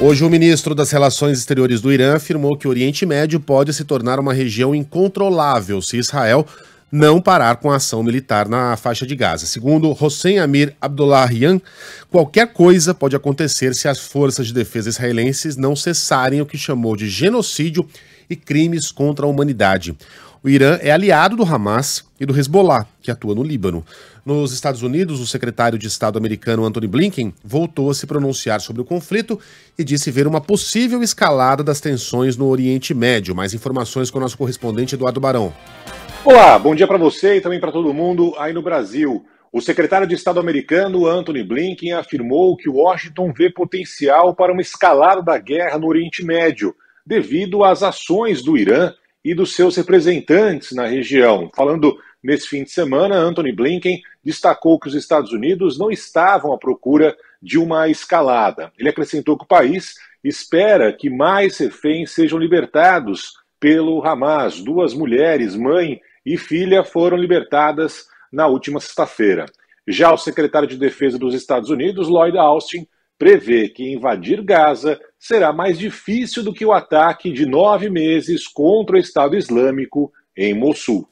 Hoje, o ministro das Relações Exteriores do Irã afirmou que o Oriente Médio pode se tornar uma região incontrolável se Israel não parar com a ação militar na faixa de Gaza. Segundo Hossein Amir Abdullahian, qualquer coisa pode acontecer se as forças de defesa israelenses não cessarem o que chamou de genocídio e crimes contra a humanidade. O Irã é aliado do Hamas e do Hezbollah, que atua no Líbano. Nos Estados Unidos, o secretário de Estado americano Anthony Blinken voltou a se pronunciar sobre o conflito e disse ver uma possível escalada das tensões no Oriente Médio. Mais informações com o nosso correspondente Eduardo Barão. Olá, bom dia para você e também para todo mundo aí no Brasil. O secretário de Estado americano Anthony Blinken afirmou que Washington vê potencial para uma escalada da guerra no Oriente Médio, devido às ações do Irã e dos seus representantes na região. Falando nesse fim de semana, Anthony Blinken destacou que os Estados Unidos não estavam à procura de uma escalada. Ele acrescentou que o país espera que mais reféns sejam libertados pelo Hamas. Duas mulheres, mãe e filha foram libertadas na última sexta-feira. Já o secretário de Defesa dos Estados Unidos, Lloyd Austin, prevê que invadir Gaza será mais difícil do que o ataque de nove meses contra o Estado Islâmico em Mossul.